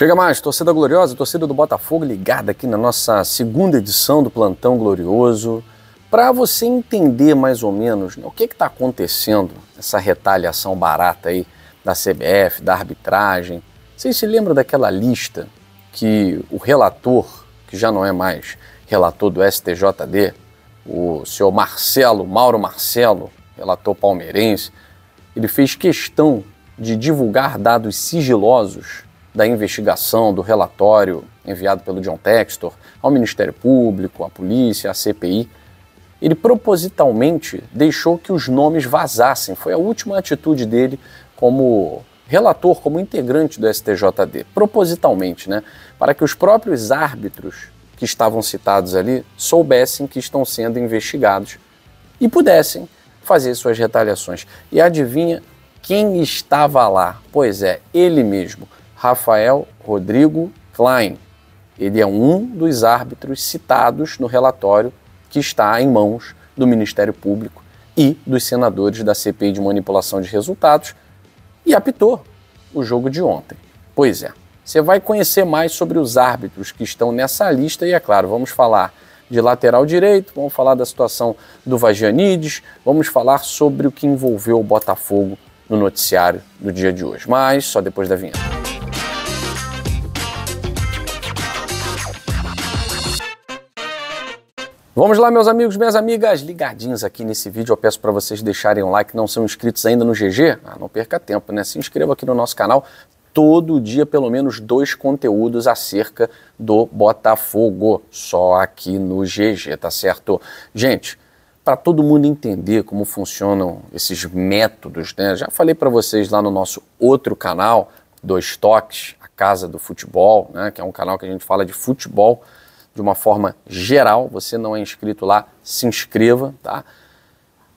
Chega mais, torcida gloriosa, torcida do Botafogo ligada aqui na nossa segunda edição do Plantão Glorioso, para você entender mais ou menos né, o que está acontecendo, essa retaliação barata aí da CBF, da arbitragem. Vocês se lembram daquela lista que o relator, que já não é mais relator do STJD, o senhor Marcelo, Mauro Marcelo, relator palmeirense, ele fez questão de divulgar dados sigilosos da investigação do relatório enviado pelo John Textor ao Ministério Público, à polícia, à CPI, ele propositalmente deixou que os nomes vazassem. Foi a última atitude dele como relator, como integrante do STJD, propositalmente, né? Para que os próprios árbitros que estavam citados ali soubessem que estão sendo investigados e pudessem fazer suas retaliações. E adivinha quem estava lá? Pois é, ele mesmo Rafael Rodrigo Klein. Ele é um dos árbitros citados no relatório que está em mãos do Ministério Público e dos senadores da CPI de manipulação de resultados e apitou o jogo de ontem. Pois é, você vai conhecer mais sobre os árbitros que estão nessa lista e, é claro, vamos falar de lateral direito, vamos falar da situação do Vagianides, vamos falar sobre o que envolveu o Botafogo no noticiário do dia de hoje, mas só depois da vinheta. Vamos lá, meus amigos, minhas amigas, ligadinhos aqui nesse vídeo. Eu peço para vocês deixarem um like, não são inscritos ainda no GG? Ah, não perca tempo, né? Se inscreva aqui no nosso canal. Todo dia, pelo menos dois conteúdos acerca do Botafogo, só aqui no GG, tá certo? Gente, para todo mundo entender como funcionam esses métodos, né? Já falei para vocês lá no nosso outro canal, Dois Toques, a Casa do Futebol, né? Que é um canal que a gente fala de futebol de uma forma geral. Você não é inscrito lá, se inscreva, tá?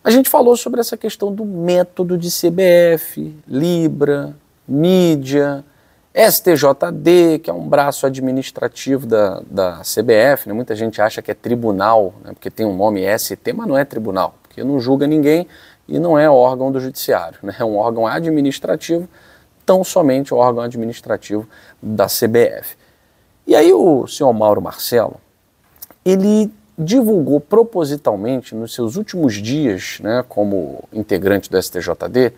A gente falou sobre essa questão do método de CBF, Libra, mídia, STJD, que é um braço administrativo da, da CBF, né? muita gente acha que é tribunal, né? porque tem um nome ST, mas não é tribunal, porque não julga ninguém e não é órgão do judiciário, né? é um órgão administrativo, tão somente órgão administrativo da CBF. E aí o senhor Mauro Marcelo, ele divulgou propositalmente nos seus últimos dias, né, como integrante do STJD,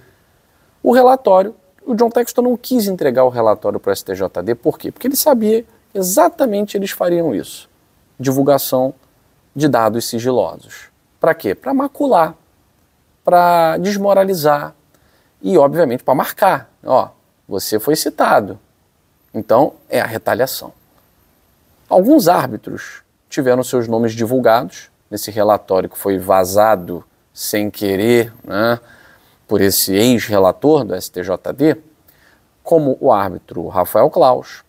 o relatório. O John Texton não quis entregar o relatório para o STJD, por quê? Porque ele sabia que exatamente eles fariam isso. Divulgação de dados sigilosos. Para quê? Para macular, para desmoralizar e, obviamente, para marcar. Ó, você foi citado. Então, é a retaliação. Alguns árbitros tiveram seus nomes divulgados nesse relatório que foi vazado sem querer né, por esse ex-relator do STJD, como o árbitro Rafael Klaus,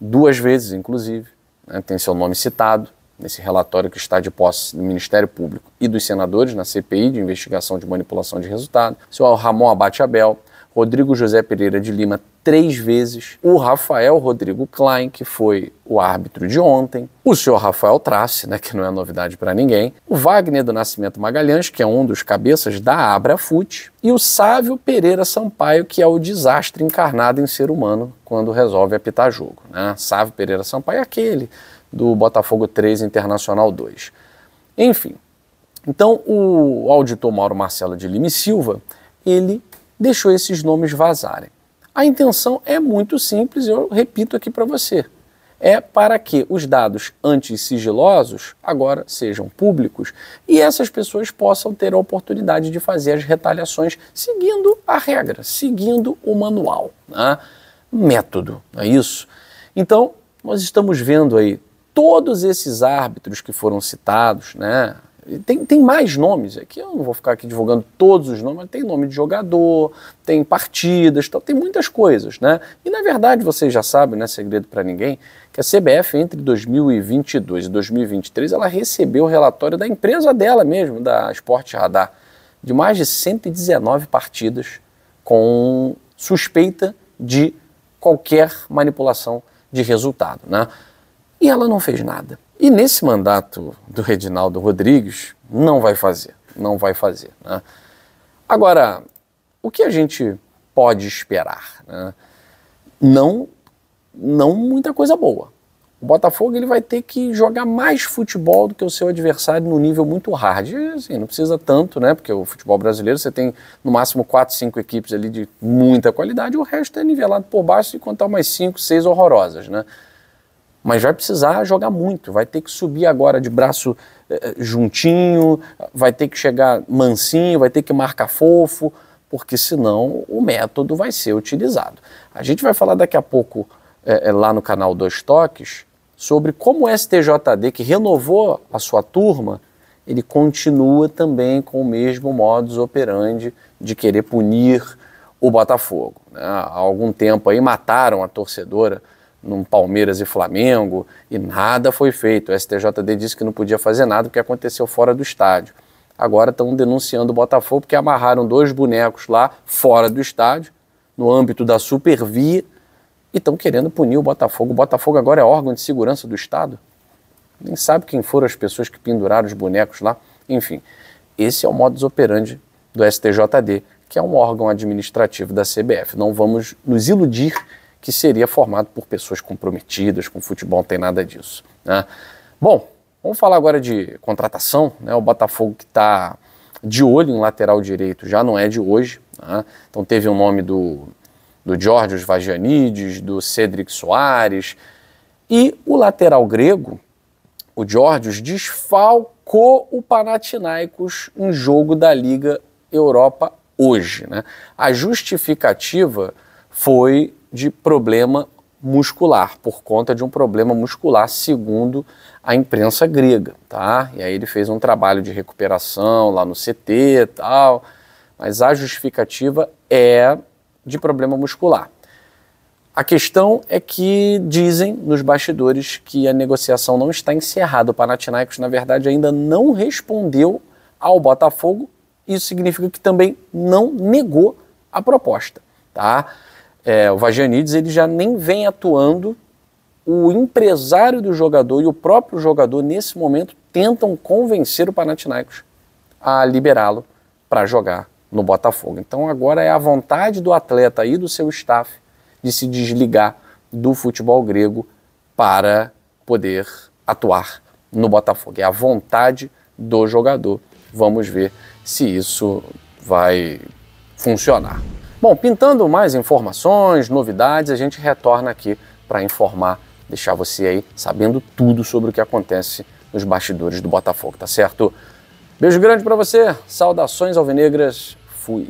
duas vezes inclusive, né, tem seu nome citado nesse relatório que está de posse do Ministério Público e dos senadores na CPI de investigação de manipulação de resultado, o senhor Ramon Abate Abel, Rodrigo José Pereira de Lima três vezes, o Rafael Rodrigo Klein, que foi o árbitro de ontem, o senhor Rafael Trace, né, que não é novidade para ninguém, o Wagner do Nascimento Magalhães, que é um dos cabeças da Abra Foot e o Sávio Pereira Sampaio, que é o desastre encarnado em ser humano quando resolve apitar jogo. Né? Sávio Pereira Sampaio é aquele do Botafogo 3 Internacional 2. Enfim, então o auditor Mauro Marcelo de Lima e Silva, ele deixou esses nomes vazarem. A intenção é muito simples, eu repito aqui para você. É para que os dados antissigilosos agora sejam públicos e essas pessoas possam ter a oportunidade de fazer as retaliações seguindo a regra, seguindo o manual, né? método, não é isso? Então, nós estamos vendo aí todos esses árbitros que foram citados, né? Tem, tem mais nomes aqui, eu não vou ficar aqui divulgando todos os nomes, mas tem nome de jogador, tem partidas, tal, tem muitas coisas, né? E na verdade, vocês já sabem, não é segredo para ninguém, que a CBF entre 2022 e 2023 ela recebeu o relatório da empresa dela mesmo, da Esporte Radar, de mais de 119 partidas com suspeita de qualquer manipulação de resultado, né? E ela não fez nada. E nesse mandato do Redinaldo Rodrigues, não vai fazer, não vai fazer. Né? Agora, o que a gente pode esperar? Né? Não, não muita coisa boa. O Botafogo ele vai ter que jogar mais futebol do que o seu adversário no nível muito hard. E, assim, não precisa tanto, né? Porque o futebol brasileiro você tem no máximo quatro, cinco equipes ali de muita qualidade, o resto é nivelado por baixo e contar umas cinco, seis horrorosas, né? mas vai precisar jogar muito, vai ter que subir agora de braço eh, eh, juntinho, vai ter que chegar mansinho, vai ter que marcar fofo, porque senão o método vai ser utilizado. A gente vai falar daqui a pouco eh, lá no canal Dois Toques sobre como o STJD, que renovou a sua turma, ele continua também com o mesmo modus operandi de querer punir o Botafogo. Né? Há algum tempo aí mataram a torcedora num Palmeiras e Flamengo, e nada foi feito. O STJD disse que não podia fazer nada porque aconteceu fora do estádio. Agora estão denunciando o Botafogo porque amarraram dois bonecos lá fora do estádio, no âmbito da supervia, e estão querendo punir o Botafogo. O Botafogo agora é órgão de segurança do Estado. Nem sabe quem foram as pessoas que penduraram os bonecos lá. Enfim, esse é o modus operandi do STJD, que é um órgão administrativo da CBF. Não vamos nos iludir que seria formado por pessoas comprometidas com futebol, não tem nada disso. Né? Bom, vamos falar agora de contratação. Né? O Botafogo que está de olho em lateral direito já não é de hoje. Né? Então teve o nome do, do Georgios Vagianides, do Cedric Soares. E o lateral grego, o Georgios, desfalcou o Panathinaikos em jogo da Liga Europa hoje. Né? A justificativa foi de problema muscular, por conta de um problema muscular, segundo a imprensa grega, tá? E aí ele fez um trabalho de recuperação lá no CT e tal, mas a justificativa é de problema muscular. A questão é que dizem nos bastidores que a negociação não está encerrada. O Panathinaikos, na verdade, ainda não respondeu ao Botafogo. Isso significa que também não negou a proposta, tá? É, o Vagianides ele já nem vem atuando, o empresário do jogador e o próprio jogador nesse momento tentam convencer o Panathinaikos a liberá-lo para jogar no Botafogo. Então agora é a vontade do atleta e do seu staff de se desligar do futebol grego para poder atuar no Botafogo. É a vontade do jogador. Vamos ver se isso vai funcionar. Bom, pintando mais informações, novidades, a gente retorna aqui para informar, deixar você aí sabendo tudo sobre o que acontece nos bastidores do Botafogo, tá certo? Beijo grande para você, saudações alvinegras, fui.